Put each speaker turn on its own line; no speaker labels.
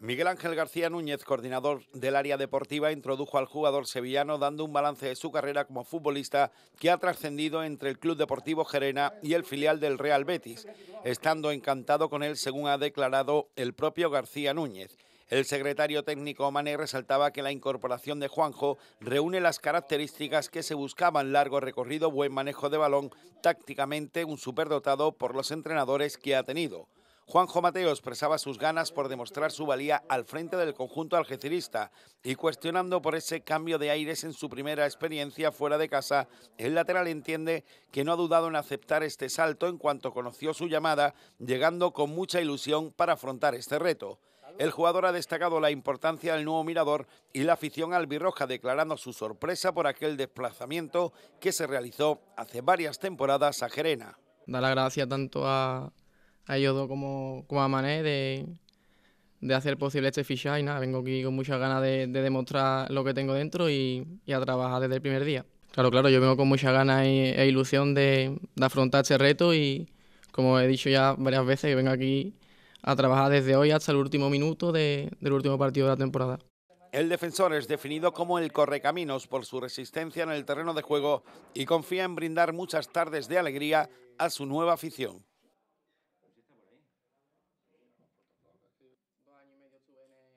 Miguel Ángel García Núñez, coordinador del área deportiva, introdujo al jugador sevillano dando un balance de su carrera como futbolista que ha trascendido entre el Club Deportivo Gerena y el filial del Real Betis, estando encantado con él según ha declarado el propio García Núñez. El secretario técnico Mané resaltaba que la incorporación de Juanjo reúne las características que se buscaban: largo recorrido, buen manejo de balón, tácticamente un superdotado por los entrenadores que ha tenido. Juanjo Mateo expresaba sus ganas por demostrar su valía al frente del conjunto algecirista y cuestionando por ese cambio de aires en su primera experiencia fuera de casa, el lateral entiende que no ha dudado en aceptar este salto en cuanto conoció su llamada, llegando con mucha ilusión para afrontar este reto. El jugador ha destacado la importancia del nuevo mirador y la afición albirroja declarando su sorpresa por aquel desplazamiento que se realizó hace varias temporadas a Gerena.
Da la gracia tanto a, ellos como, como a Mané de, hacer posible este fichaje. vengo aquí con muchas ganas de, demostrar lo que tengo dentro y, a trabajar desde el primer día. Claro, claro, yo vengo con muchas ganas e, ilusión de, de, afrontar este reto y como he dicho ya varias veces, vengo aquí a trabajar desde hoy hasta el último minuto del último partido de la temporada.
El defensor es definido como el correcaminos por su resistencia en el terreno de juego y confía en brindar muchas tardes de alegría a su nueva afición. to an end.